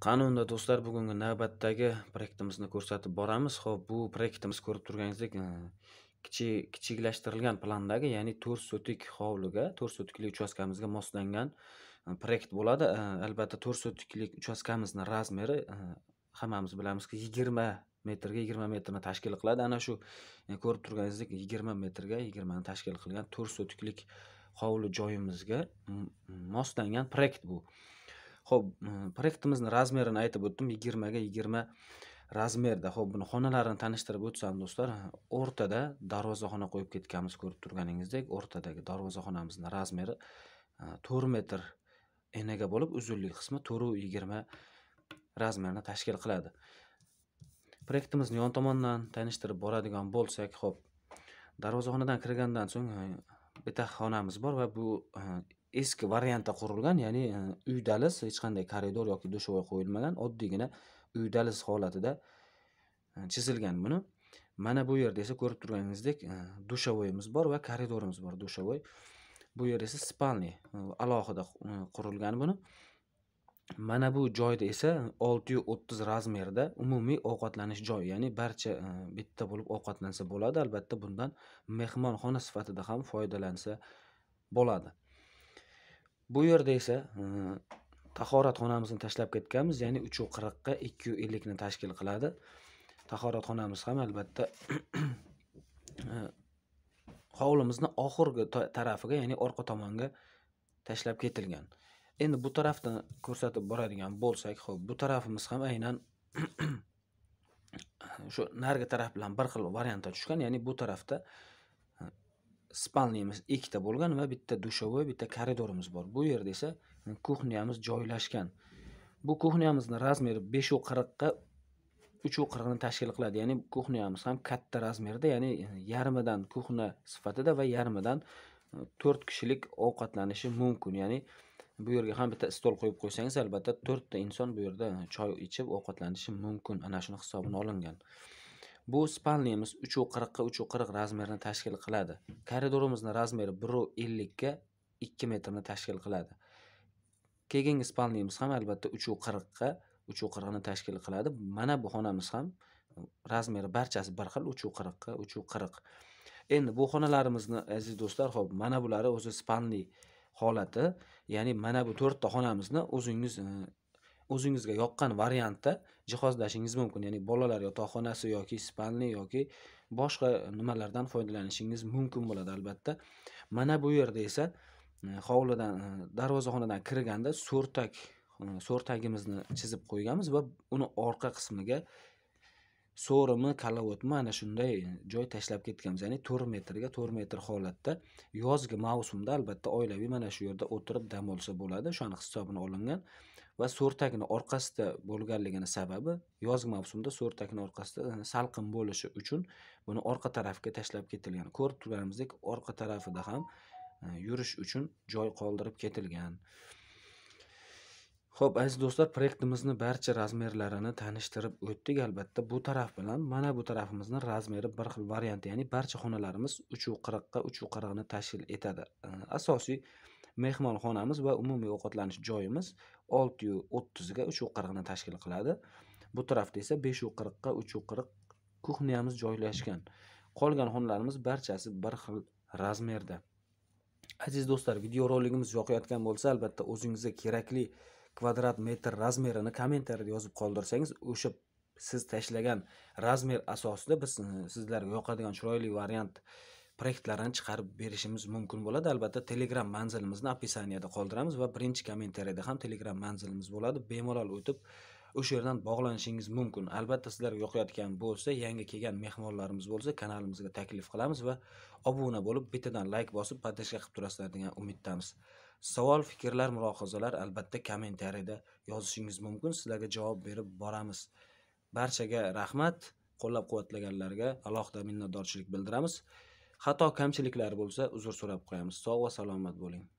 qani do'stlar bugungi navbatdagi proyektimizni ko'rsatib boramiz ho'p bu proyektimiz ko'rib turganingizdek e, kichik kichiklashtirilgan plandagi ya'ni to'rt sotik hovliga to'rt sotikli uchastkamizga moslangan e, proyekt bo'ladi e, albatta to'rt sotiklik uchastkamizni razmeri hammamiz bilamizki yigirma metrga yigirma metrni tashkil qiladi ana shu ko'rib turganingizdek yigirma metrga yigirmani tashkil qilgan to'rt sotiklik hovli joyimizga moslangan proyekt bu ho'p proyektimizni razmerini aytib o'tdim yigirmaga yigirma razmerda ho'p buni xonalarini tanishtirib o'tsam do'stlar o'rtada darvozaxona qo'yib ketganmiz ko'rib turganingizdek o'rtadagi darvozaxonamizni razmeri e, to'rt metr enaga bo'lib uzunlik qismi to'rtu yigirma razmerni tashkil qiladi proyektimizni yon tomondan tanishtirib boradigan bo'lsak ho'p darvozaxonadan kirgandan so'ng e, bitta xonamiz bor va bu e, eski variantda qurilgan ya'ni e, uy daliz hech qanday koridor yoki dushovoy qo'yilmagan oddiygina uy daliz holatida e, chizilgan buni mana bu yerda esa ko'rib turganingizdek e, dushovoyimiz bor va koridorimiz bor dushovoy bu yer esa spalni alohida qurilgan buni mana bu joyda esa olti yuz o'ttiz razmerda umumiy ovqatlanish joyi ya'ni barcha bitta bo'lib ovqatlansa bo'ladi albatta bundan mehmonxona sifatida ham foydalansa bo'ladi bu yerda esa e, tahoratxonamizni tashlab ketganmiz ya'ni uch yuz qirqqa ikki yuz ellikni tashkil qiladi tahoratxonamiz ham albatta e, hovlimizni oxirgi tarafiga ya'ni orqa tomonga tashlab ketilgan endi bu tarafdan ko'rsatib boradigan bo'lsak ho'p bu tarafimiz ham aynan shu narigi taraf bilan bir xil variantda tushgan ya'ni bu tarafda spalniyamiz ikkita bo'lgan va bitta dushovoy bitta koridorimiz bor bu yerda esa kuxnyamiz joylashgan bu kuxnyamizni razmeri beshu qirqqa uchu qirqni tashkil qiladi ya'ni kuxnyamiz ham katta razmerda ya'ni yarmidan kuxna sifatida va yarmidan e, to'rt kishilik ovqatlanishi mumkin ya'ni bu yerga ham bitta stol qo'yib qo'ysangiz albatta to'rtta inson bu yerda e, choy ichib ovqatlanishi mumkin ana shuni hisobini olingan Bu spalniyamiz 3 u 40 ga 3 u 40 razmerini tashkil qiladi. Koridorimizni razmeri bir u ellikka ga 2 metrni tashkil qiladi. Keyingi spalniyamiz ham albatta 3 u 40 ga 3 u 40 ni tashkil qiladi. Mana bu xonamiz ham razmeri barchasi bir xil 3 u 40 ga 3 u 40. Endi bu xonalarimizni aziz do'stlar, xo'p, mana bulari o'zi spanli holati, ya'ni mana bu to'rtta xonamizni o'zingiz e, o'zingizga yoqqan variantda jihozlashingiz mumkin ya'ni bolalar yotoqxonasi yoki spalni yoki boshqa nimalardan foydalanishingiz mumkin bo'ladi albatta mana bu yerda esa e, hovlidan e, darvozaxonadan kirganda so'rtak e, so'rtagimizni chizib qo'yganmiz va uni orqa qismiga so'rimi kalavotmi ana shunday joy tashlab ketganmiz ya'ni to'rt metrga to'rt metr holatda yozgi mavsumda albatta oilaviy mana shu yerda o'tirib dam olsa bo'ladi shuni hisobini olingan va so'rtakni orqasida bo'lganligini sababi yozgi mavsumda so'rtakni orqasida salqin bo'lishi uchun buni orqa tarafga tashlab ketilgan ko'rib turganimizdek orqa tarafida ham e, yurish uchun joy qoldirib ketilgan Xo'p, aziz do'stlar, proyektimizni barcha razmerlarini tanishtirib o'tdik. Albatta, bu taraf bilan mana bu tarafimizni razmeri bir xil variant, ya'ni barcha xonalarimiz 3 yuz 40 ga 3 qirqni 40 ni tashkil etadi. E, asosiy mehmonxonamiz va umumiy ovqatlanish joyimiz yu o'ttizga yu qirqni tashkil qiladi bu tarafda esa yu qirqqa yu qirq kuxniyamiz joylashgan qolgan xonalarimiz barchasi bir xil razmerda aziz do'stlar roligimiz yoqayotgan bo'lsa albatta o'zingizga kerakli kvadrat metr razmerini kommentariyada yozib qoldirsangiz o'sha siz tashlagan razmer asosida biz sizlarga yoqadigan chiroyli variant proyektlarni chiqarib berishimiz mumkin bo'ladi albatta telegram manzilimizni opisaniyada qoldiramiz va birinchi kommentariyada ham telegram manzilimiz bo'ladi bemalol o'tib o'sha yerdan bog'lanishingiz mumkin albatta sizlarga yoqayotgan bo'lsa yangi kelgan mehmonlarimiz bo'lsa kanalimizga taklif qilamiz va obuna bo'lib bittadan layk like bosib poddержка qilib turasizlar degan umiddamiz savol fikrlar mulohazalar albatta kommentariyada yozishingiz mumkin sizlarga javob berib boramiz barchaga rahmat qo'llab quvvatlaganlarga alohida minnatdorchilik bildiramiz Xato, kamchiliklar bo'lsa, uzr so'rab qo'yamiz. Sog' va salomat bo'ling.